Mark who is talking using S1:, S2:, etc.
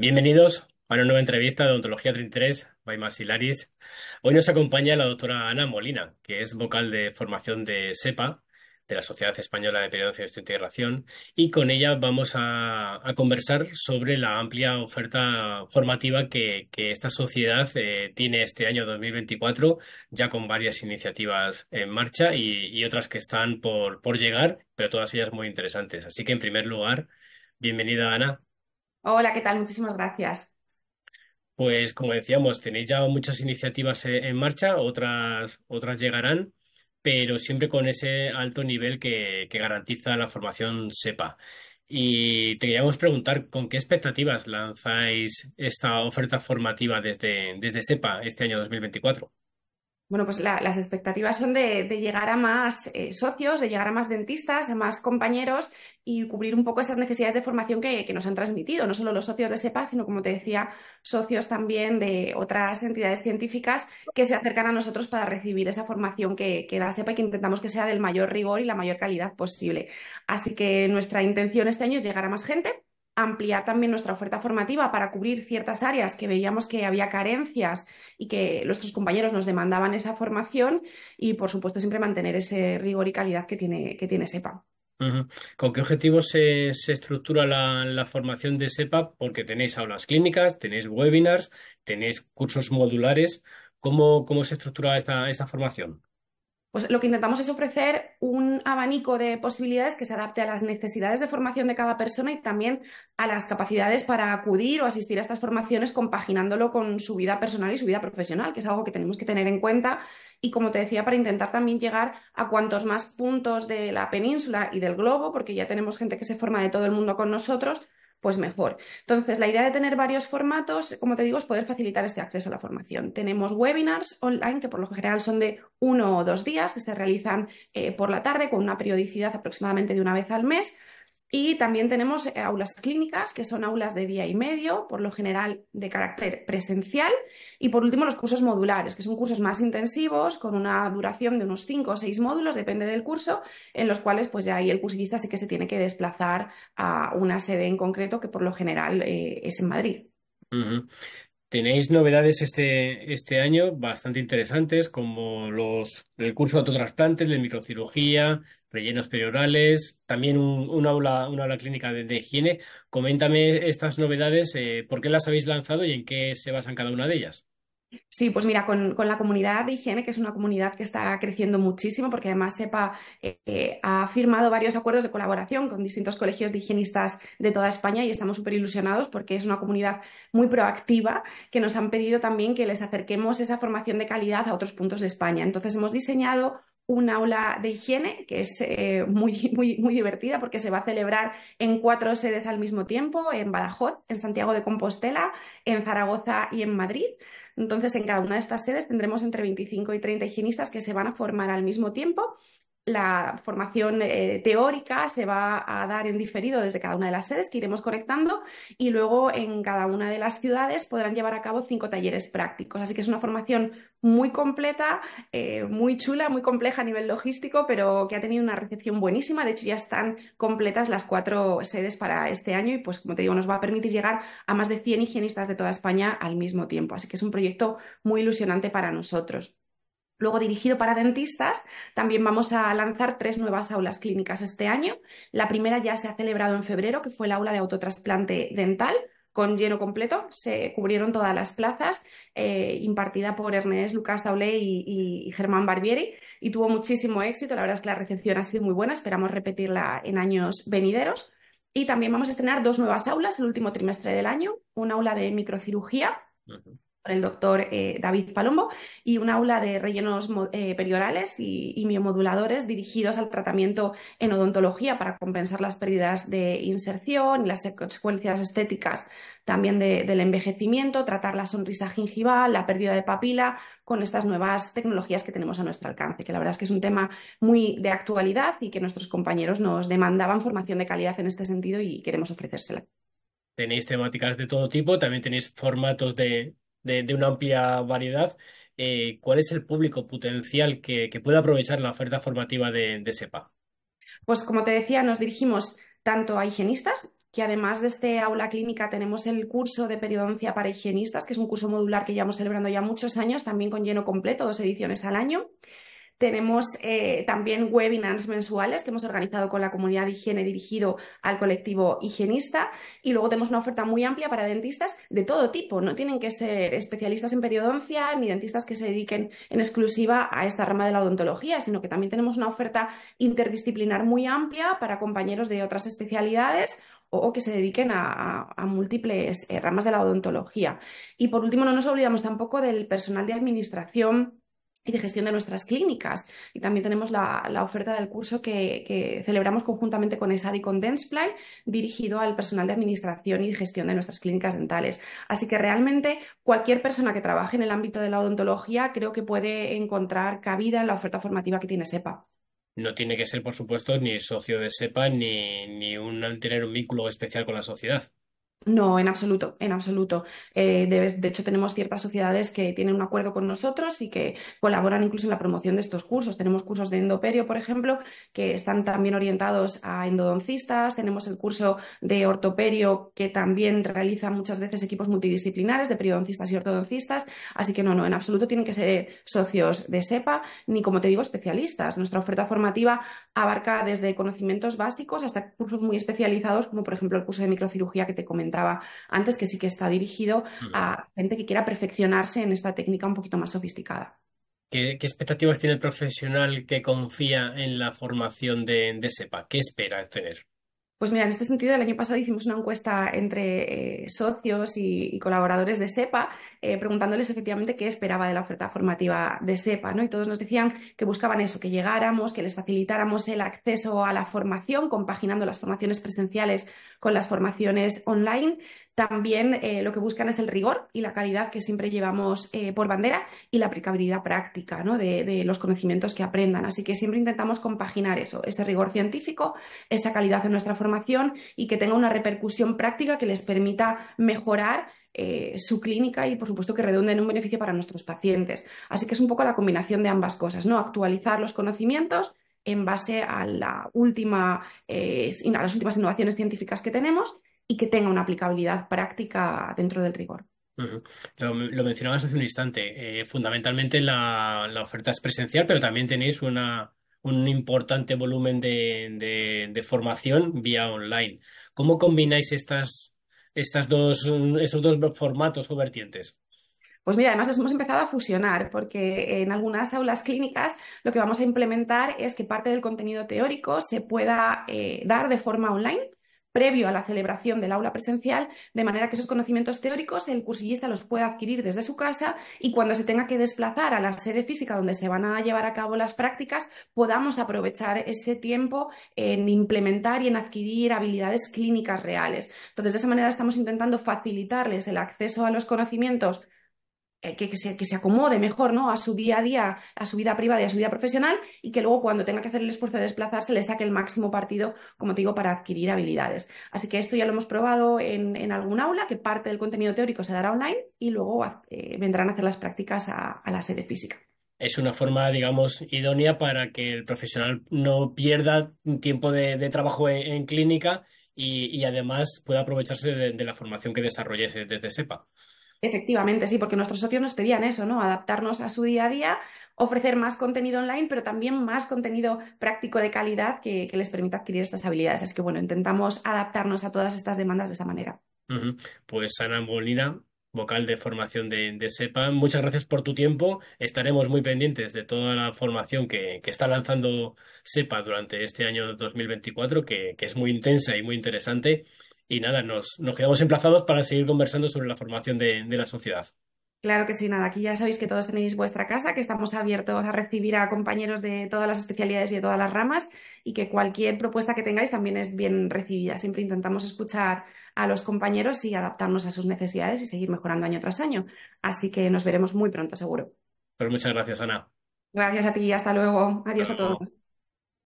S1: Bienvenidos a una nueva entrevista de Ontología 33 by Maxilaris. Hoy nos acompaña la doctora Ana Molina, que es vocal de formación de SEPA, de la Sociedad Española de Periodoncio de Integración, y con ella vamos a, conversar sobre la amplia oferta formativa que, esta sociedad eh, tiene este año 2024, ya con varias iniciativas en marcha y, otras que están por, por llegar, pero todas ellas muy interesantes. Así que, en primer lugar, bienvenida, Ana.
S2: Hola, ¿qué tal? Muchísimas gracias.
S1: Pues como decíamos, tenéis ya muchas iniciativas e-, en marcha, otras, otras llegarán, pero siempre con ese alto nivel que, garantiza la formación SEPA. Y te queríamos preguntar con qué expectativas lanzáis esta oferta formativa desde, desde SEPA este año 2024
S2: bueno, pues las expectativas son de, llegar a más eh, socios, de llegar a más dentistas, a más compañeros y cubrir un poco esas necesidades de formación que, nos han transmitido, no solo los socios de SEPA, sino, como te decía, socios también de otras entidades científicas que se acercan a nosotros para recibir esa formación que, que da SEPA y que intentamos que sea del mayor rigor y la mayor calidad posible. Así que nuestra intención este año es llegar a más gente ampliar también nuestra oferta formativa para cubrir ciertas áreas que veíamos que había carencias y que nuestros compañeros nos demandaban esa formación y, por supuesto, siempre mantener ese rigor y calidad que tiene, que tiene SEPA.
S1: ¿Con qué objetivos se, estructura la, formación de SEPA? Porque tenéis aulas clínicas, tenéis webinars, tenéis cursos modulares. ¿Cómo, se estructura esta formación?
S2: Pues lo que intentamos es ofrecer un abanico de posibilidades que se adapte a las necesidades de formación de cada persona y también a las capacidades para acudir o asistir a estas formaciones compaginándolo con su vida personal y su vida profesional, que es algo que tenemos que tener en cuenta y como te decía, para intentar también llegar a cuantos más puntos de la península y del globo, porque ya tenemos gente que se forma de todo el mundo con nosotros, pues mejor. Entonces, la idea de tener varios formatos, como te digo, es poder facilitar este acceso a la formación. Tenemos webinars online, que por lo general son de uno o dos días, que se realizan eh, por la tarde con una periodicidad aproximadamente de una vez al mes y también tenemos eh, aulas clínicas, que son aulas de día y medio, por lo general de carácter presencial. Y por último, los cursos modulares, que son cursos más intensivos, con una duración de unos cinco o seis módulos, depende del curso, en los cuales pues ya ahí el cursivista sí que se tiene que desplazar a una sede en concreto, que por lo general eh, es en Madrid.
S1: Tenéis novedades este, este año bastante interesantes, como los, el curso de autotrasplantes, de microcirugía, rellenos periorales, también un, aula, una aula clínica de, higiene. Coméntame estas novedades, eh, por qué las habéis lanzado y en qué se basan cada una de ellas.
S2: Sí, pues mira, con, la comunidad de higiene, que es una comunidad que está creciendo muchísimo, porque además SEPA eh, ha firmado varios acuerdos de colaboración con distintos colegios de higienistas de toda España y estamos súper ilusionados porque es una comunidad muy proactiva que nos han pedido también que les acerquemos esa formación de calidad a otros puntos de España. Entonces hemos diseñado una aula de higiene, que es eh, muy, muy, muy divertida porque se va a celebrar en cuatro sedes al mismo tiempo, en Badajoz, en Santiago de Compostela, en Zaragoza y en Madrid. Entonces, en cada una de estas sedes tendremos entre 25 y 30 higienistas que se van a formar al mismo tiempo la formación eh, teórica se va a dar en diferido desde cada una de las sedes que iremos conectando y luego en cada una de las ciudades podrán llevar a cabo cinco talleres prácticos. Así que es una formación muy completa, eh, muy chula, muy compleja a nivel logístico, pero que ha tenido una recepción buenísima. De hecho, ya están completas las cuatro sedes para este año y, pues, como te digo, nos va a permitir llegar a más de 100 higienistas de toda España al mismo tiempo. Así que es un proyecto muy ilusionante para nosotros. Luego, dirigido para dentistas, también vamos a lanzar tres nuevas aulas clínicas este año. La primera ya se ha celebrado en febrero, que fue la aula de autotrasplante dental, con lleno completo. Se cubrieron todas las plazas, eh, impartida por Ernest Lucas Daulé y, Germán Barbieri, y tuvo muchísimo éxito. La verdad es que la recepción ha sido muy buena. Esperamos repetirla en años venideros. Y también vamos a estrenar dos nuevas aulas el último trimestre del año: una aula de microcirugía por el doctor eh, David Palombo y un aula de rellenos eh, periorales y, miomoduladores dirigidos al tratamiento en odontología para compensar las pérdidas de inserción y las consecuencias estéticas también del envejecimiento, tratar la sonrisa gingival, la pérdida de papila con estas nuevas tecnologías que tenemos a nuestro alcance, que la verdad es que es un tema muy de actualidad y que nuestros compañeros nos demandaban formación de calidad en este sentido y queremos ofrecérsela.
S1: Tenéis temáticas de todo tipo, también tenéis formatos de, de, una amplia variedad, eh, ¿cuál es el público potencial que, que puede aprovechar la oferta formativa de, de SEPA?
S2: Pues como te decía, nos dirigimos tanto a higienistas, que además de este aula clínica tenemos el curso de periodoncia para higienistas, que es un curso modular que llevamos celebrando ya muchos años, también con lleno completo, dos ediciones al año. Tenemos eh, también webinars mensuales que hemos organizado con la comunidad de higiene dirigido al colectivo higienista y luego tenemos una oferta muy amplia para dentistas de todo tipo. No tienen que ser especialistas en periodoncia ni dentistas que se dediquen en exclusiva a esta rama de la odontología, sino que también tenemos una oferta interdisciplinar muy amplia para compañeros de otras especialidades o que se dediquen a, múltiples eh, ramas de la odontología. Y por último, no nos olvidamos tampoco del personal de administración y de gestión de nuestras clínicas. Y también tenemos la, oferta del curso que, celebramos conjuntamente con ESAD y con densply dirigido al personal de administración y gestión de nuestras clínicas dentales. Así que realmente cualquier persona que trabaje en el ámbito de la odontología creo que puede encontrar cabida en la oferta formativa que tiene SEPA.
S1: No tiene que ser, por supuesto, ni socio de SEPA ni, un, tener un vínculo especial con la sociedad.
S2: No, en absoluto, en absoluto. Eh, de, de, hecho, tenemos ciertas sociedades que tienen un acuerdo con nosotros y que colaboran incluso en la promoción de estos cursos. Tenemos cursos de endoperio, por ejemplo, que están también orientados a endodoncistas. Tenemos el curso de ortoperio, que también realiza muchas veces equipos multidisciplinares de periodoncistas y ortodoncistas. Así que no, no, en absoluto tienen que ser socios de SEPA, ni como te digo, especialistas. Nuestra oferta formativa abarca desde conocimientos básicos hasta cursos muy especializados, como por ejemplo el curso de microcirugía que te comenté comentaba antes, que sí que está dirigido a gente que quiera perfeccionarse en esta técnica un poquito más sofisticada.
S1: ¿Qué, expectativas tiene el profesional que confía en la formación de, SEPA? ¿Qué espera tener?
S2: Pues mira, en este sentido, el año pasado hicimos una encuesta entre eh, socios y, colaboradores de SEPA, eh, preguntándoles efectivamente qué esperaba de la oferta formativa de SEPA, ¿no? Y todos nos decían que buscaban eso, que llegáramos, que les facilitáramos el acceso a la formación, compaginando las formaciones presenciales con las formaciones online, también eh, lo que buscan es el rigor y la calidad que siempre llevamos eh, por bandera y la aplicabilidad práctica de, los conocimientos que aprendan. Así que siempre intentamos compaginar eso, ese rigor científico, esa calidad en nuestra formación y que tenga una repercusión práctica que les permita mejorar eh, su clínica y, por supuesto, que redunde en un beneficio para nuestros pacientes. Así que es un poco la combinación de ambas cosas, ¿no? Actualizar los conocimientos en base a, la última, a las últimas innovaciones científicas que tenemos y que tenga una aplicabilidad práctica dentro del rigor.
S1: lo, mencionabas hace un instante. Eh, fundamentalmente la, oferta es presencial, pero también tenéis un importante volumen de, formación vía online. ¿Cómo combináis estas, dos, formatos o vertientes?
S2: Pues mira, además los hemos empezado a fusionar porque en algunas aulas clínicas lo que vamos a implementar es que parte del contenido teórico se pueda eh, dar de forma online previo a la celebración del aula presencial, de manera que esos conocimientos teóricos el cursillista los pueda adquirir desde su casa y cuando se tenga que desplazar a la sede física donde se van a llevar a cabo las prácticas, podamos aprovechar ese tiempo en implementar y en adquirir habilidades clínicas reales. Entonces, de esa manera estamos intentando facilitarles el acceso a los conocimientos eh, que, se, acomode mejor ¿no? a su día a día, a su vida privada y a su vida profesional, y que luego cuando tenga que hacer el esfuerzo de desplazarse le saque el máximo partido, como te digo, para adquirir habilidades. Así que esto ya lo hemos probado en, algún aula, que parte del contenido teórico se dará online y luego eh, vendrán a hacer las prácticas a, la sede física
S1: es una forma, digamos, idónea para que el profesional no pierda tiempo de, trabajo en, clínica y, además pueda aprovecharse de, de, la formación que desarrolle desde SEPA.
S2: Efectivamente, sí, porque nuestros socios nos pedían eso, ¿no? Adaptarnos a su día a día, ofrecer más contenido online, pero también más contenido práctico de calidad que, les permita adquirir estas habilidades. Es que, bueno, intentamos adaptarnos a todas estas demandas de esa manera.
S1: Pues Ana Molina, vocal de formación de, SEPA, muchas gracias por tu tiempo. Estaremos muy pendientes de toda la formación que, que está lanzando SEPA durante este año 2024, que, que es muy intensa y muy interesante y nada, nos, quedamos emplazados para seguir conversando sobre la formación de, la sociedad.
S2: Claro que sí, nada, aquí ya sabéis que todos tenéis vuestra casa, que estamos abiertos a recibir a compañeros de todas las especialidades y de todas las ramas y que cualquier propuesta que tengáis también es bien recibida. Siempre intentamos escuchar a los compañeros y adaptarnos a sus necesidades y seguir mejorando año tras año. Así que nos veremos muy pronto, seguro.
S1: Pues muchas gracias, Ana.
S2: Gracias a ti, y hasta luego. Adiós a todos.